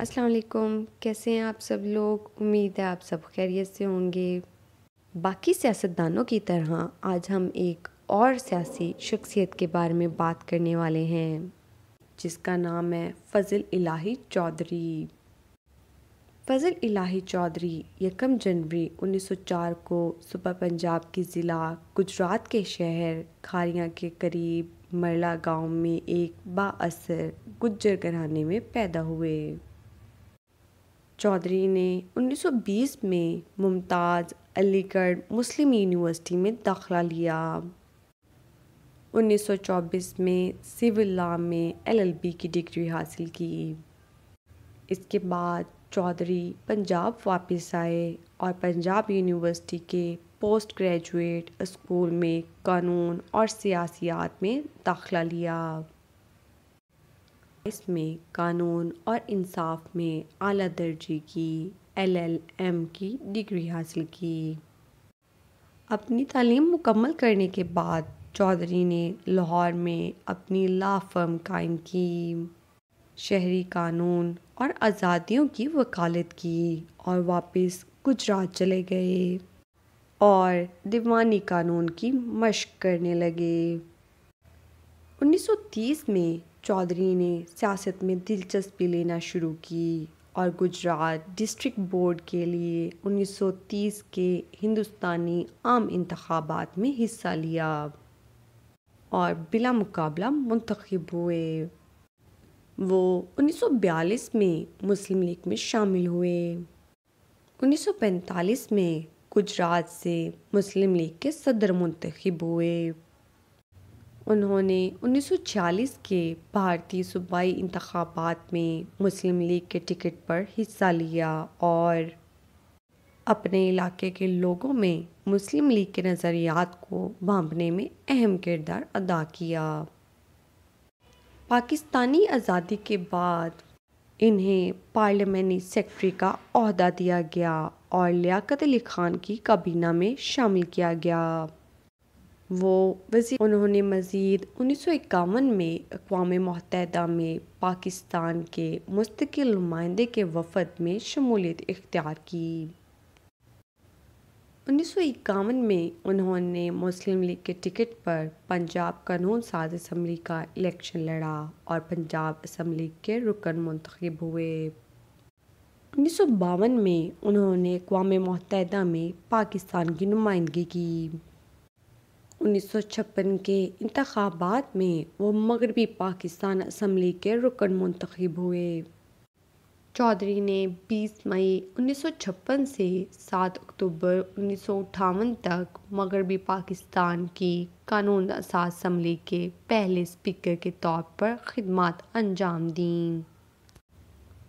अस्सलाम वालेकुम कैसे हैं आप सब लोग उम्मीद है आप सब खैरियत से होंगे बाकी सियासतदानों की तरह आज हम एक और सियासी शख्सियत के बारे में बात करने वाले हैं जिसका नाम है फजल इलाही चौधरी फजल इलाही चौधरी यकम जनवरी 1904 को सुबह पंजाब की ज़िला गुजरात के शहर खारिया के करीब मरला गांव में एक बाअसर गुज्जर घराने में पैदा हुए चौधरी ने 1920 में मुमताज़ अलीगढ़ मुस्लिम यूनिवर्सिटी में दाखला लिया 1924 में सिविल लॉ में एलएलबी की डिग्री हासिल की इसके बाद चौधरी पंजाब वापस आए और पंजाब यूनिवर्सिटी के पोस्ट ग्रेजुएट स्कूल में कानून और सियासियात में दाखला लिया इसमें कानून और इंसाफ में अली दर्जे की एलएलएम की डिग्री हासिल की अपनी तालीम मुकम्मल करने के बाद चौधरी ने लाहौर में अपनी ला फर्म कायम की शहरी कानून और आज़ादियों की वकालत की और वापस गुजरात चले गए और दीवानी कानून की मशक करने लगे 1930 में चौधरी ने सियासत में दिलचस्पी लेना शुरू की और गुजरात डिस्ट्रिक्ट बोर्ड के लिए 1930 के हिंदुस्तानी आम इंतबात में हिस्सा लिया और बिला मुकाबला मंतखब हुए वो 1942 में मुस्लिम लीग में शामिल हुए 1945 में गुजरात से मुस्लिम लीग के सदर मंतखब हुए उन्होंने 1940 के भारतीय सूबाई इंतबात में मुस्लिम लीग के टिकट पर हिस्सा लिया और अपने इलाके के लोगों में मुस्लिम लीग के नज़रियात को भांपने में अहम किरदार अदा किया पाकिस्तानी आज़ादी के बाद इन्हें पार्लियामेंट्री सेक्रेटरी का अहदा दिया गया और लियाकत अली खान की काबीना में शामिल किया गया वो वज़ी उन्होंने मज़ीद उन्नीस सौ इक्यावन में अकवा मतहदा में पाकिस्तान के मुस्तकिल नुमाइंदे के वफद में शमूलियत इख्तियार की उन्नीस सौ इक्यावन में उन्होंने मुस्लिम लीग के टिकट पर पंजाब कानून साज इसम्बली का इलेक्शन लड़ा और पंजाब इसम्बली के रुकन मंतखब हुए उन्नीस सौ बावन में उन्होंने अकवा मतहदा में पाकिस्तान की नुमाइंदगी की उन्नीस सौ छप्पन के इंतबात में वो मगरबी पाकिस्तान असम्बली के रुकन मंतखब हुए चौधरी ने 20 मई 1956 से 7 अक्टूबर उन्नीस तक मगरबी पाकिस्तान की कानून असम्बली के पहले स्पीकर के तौर पर खदमात अंजाम दी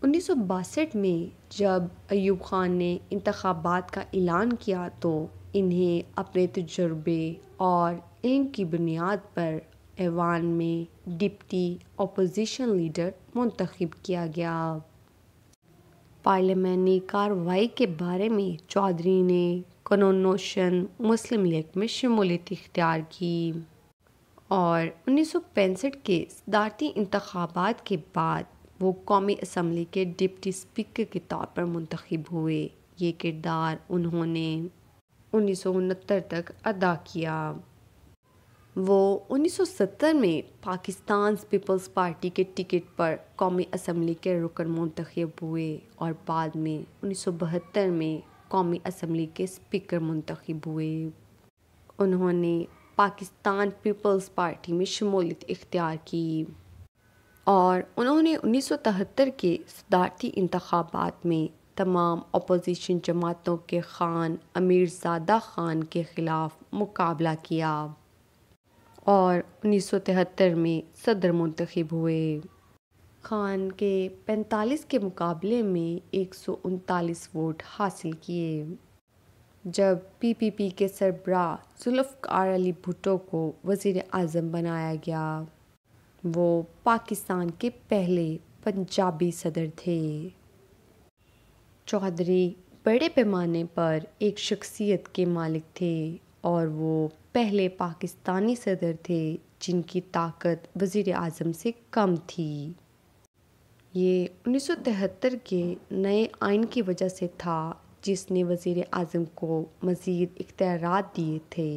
उन्नीस में जब अयूब खान ने इंतबात का ऐलान किया तो इन्हें अपने तजुर्बे और इल्म की बुनियाद पर ऐवान में डिप्टी अपोजिशन लीडर मुंतखब किया गया पार्लियामानी कार्रवाई के बारे में चौधरी ने कनोनोशन मुस्लिम लीग में शमूलियत इख्तियार की और उन्नीस के सदारती इंतबात के बाद वो कौमी असम्बली के डिप्टी स्पीकर के तौर पर मुंतखब हुए ये किरदार उन्होंने उन्नीस तक अदा किया वो 1970 में पाकिस्तान पीपल्स पार्टी के टिकट पर कौमी असम्बली के रुकन मंतखब हुए और बाद में 1972 में कौमी असम्बली के स्पीकर मंतखब हुए उन्होंने पाकिस्तान पीपल्स पार्टी में शमूलियत इख्तियार की और उन्होंने 1973 के सदारती इंतबात में तमाम अपोजिशन जमातों के ख़ान अमीरजादा ख़ान के ख़िलाफ़ मुकाबला किया और उन्नीस सौ तिहत्तर में सदर मंतखब हुए खान के पैंतालीस के मुकाबले में एक सौ उनतालीस वोट हासिल किए जब पीपीपी के सरबरा जुल्फ़ार अली भुटो को वज़ी अजम बनाया गया वो पाकिस्तान के पहले पंजाबी सदर थे चौधरी बड़े पैमाने पर एक शख्सियत के मालिक थे और वो पहले पाकिस्तानी सदर थे जिनकी ताकत वज़ी अजम से कम थी ये 1973 के नए आइन की वजह से था जिसने वज़ी अजम को मज़ीद इख्तियार दिए थे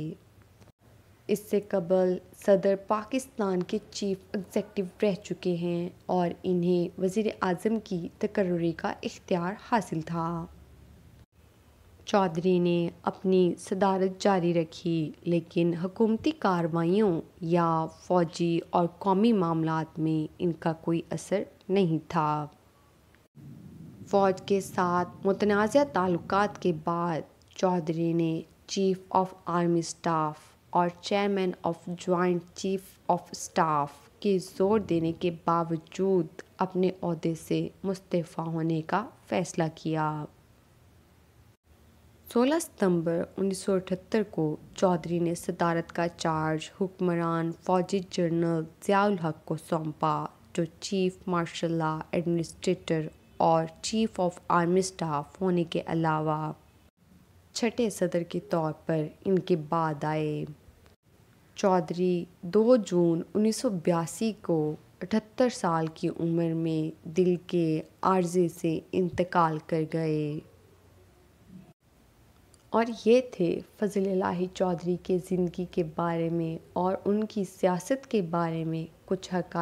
इससे कबल सदर पाकिस्तान के चीफ एग्जेक्टिव रह चुके हैं और इन्हें वजीर अजम की तकर्री का इख्तियार हासिल था चौधरी ने अपनी सदारत जारी रखी लेकिन हकूमती कार्रवाइयों या फौजी और कौमी मामलों में इनका कोई असर नहीं था फौज के साथ मुतनाज़ ताल्लुकात के बाद चौधरी ने चीफ ऑफ आर्मी स्टाफ और chairman of joint chief of staff के जोर देने के बावजूद अपने अहदे से मुस्तफ़ा होने का फैसला किया 16 सितंबर 1978 को चौधरी ने सदारत का चार्ज हुक्मरान फौजी जनरल जियाउल हक को सौंपा जो चीफ मार्शल एडमिनिस्ट्रेटर और चीफ ऑफ आर्मी स्टाफ होने के अलावा छठे सदर के तौर पर इनके बाद आए चौधरी 2 जून उन्नीस को अठहत्तर साल की उम्र में दिल के आर्जे से इंतकाल कर गए और ये थे फजल लाही चौधरी के ज़िंदगी के बारे में और उनकी सियासत के बारे में कुछ हक़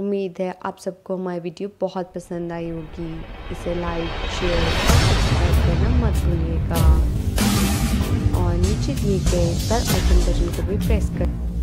उम्मीद है आप सबको हमारी वीडियो बहुत पसंद आई होगी इसे लाइक शेयर और सब्सक्राइब करना मत भूलिएगा नीचे दिए गए बेल आइकन बटन को भी प्रेस करें